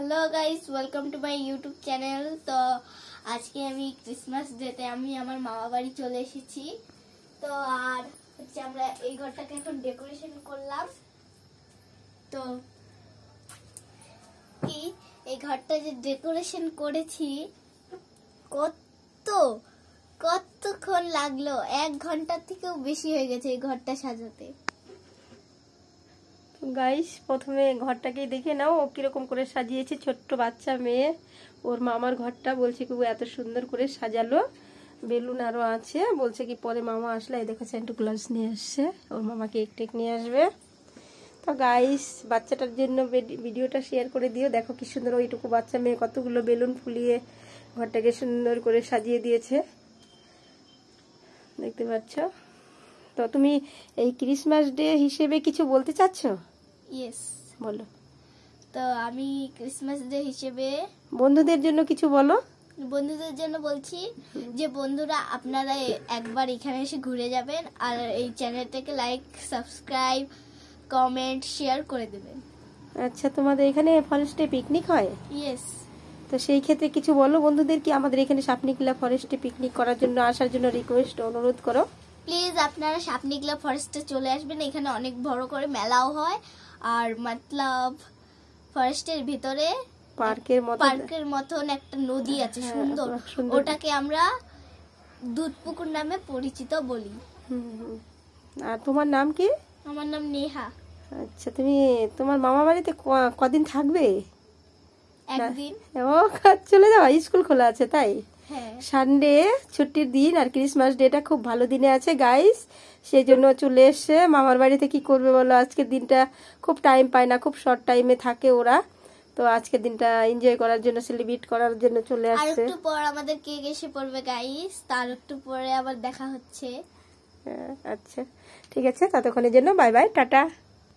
Hello guys welcome to my YouTube channel তো আজকে আমি ক্রিসমাস ডেতে আমি আমার মামা বাড়ি চলে এসেছি তো আর হচ্ছে আমরা এই ঘরটাকে এখন ডেকোরেশন করলাম তো কি এই ঘরটা যে ডেকোরেশন করেছি কত কতক্ষণ লাগলো এক ঘন্টার থেকেও বেশি হয়ে গেছে এই ঘরটা সাজাতে গাইস প্রথমে ঘরটাকেই দেখে নাও ও কীরকম করে সাজিয়েছে ছোট্ট বাচ্চা মেয়ে ওর মামার ঘরটা বলছে কি ও এত সুন্দর করে সাজালো বেলুন আরও আছে বলছে কি পরে মামা আসলে এই দেখো স্যান্টু ক্লাস নিয়ে আসছে ওর মামাকে এক টেক নিয়ে আসবে তো গাইস বাচ্চাটার জন্য ভিডিওটা শেয়ার করে দিও দেখো কি সুন্দর ওইটুকু বাচ্চা মেয়ে কতগুলো বেলুন ফুলিয়ে ঘরটাকে সুন্দর করে সাজিয়ে দিয়েছে দেখতে পাচ্ছ তো তুমি এই ক্রিসমাস ডে হিসেবে কিছু বলতে চাচ্ছ ইয়েস বলো তো আমি ক্রিসমাস ডে হিসেবে বন্ধুদের জন্য কিছু বলো বন্ধুদের জন্য বলছি যে বন্ধুরা আপনারা একবার এখানে এসে ঘুরে যাবেন আর এই চ্যানেলটাকে লাইক সাবস্ক্রাইব কমেন্ট শেয়ার করে দেবেন আচ্ছা তোমাদের এখানে ফরেস্টে পিকনিক হয় ইয়েস তো সেই ক্ষেত্রে কিছু বলো বন্ধুদের কি আমাদের এখানে সাপনিকলা ফরেস্টে পিকনিক করার জন্য আসার জন্য রিকোয়েস্ট অনুরোধ করো প্লিজ আপনারা সাপনিকলা ফরেস্টে চলে আসবেন এখানে অনেক বড় করে মেলাও হয় আর মতলব ফরেস্টের ভিতরে পার্কের মতো পার্কের মতন একটা নদী আছে হ্যাঁ, সুন্দর ওটাকে আমরা দুধপুকুর নামে পরিচিত বলি আর তোমার নাম কি আমার নাম নেহা আচ্ছা তুমি তোমার মামা বাড়িতে কদিন থাকবে একদিন ও চলে যাওয়া স্কুল খোলা আছে তাই হ্যাঁ। সানডে ছুটির দিন আর ক্রিসমাস ডেটা খুব ভালো দিনে আছে গাইস সেই জন্য চলে এসে মামার বাড়িতে কি করবে বলো আজকের দিনটা খুব টাইম পায় না খুব শর্ট টাইমে থাকে ওরা তো আজকের দিনটা এনজয় করার জন্য সেলিব্রেট করার জন্য চলে আসছে আর একটু পর আমাদের কে এসে পড়বে গাইস তার একটু পরে আবার দেখা হচ্ছে হ্যাঁ, আচ্ছা ঠিক আছে ততক্ষণের জন্য বাই বাই টাটা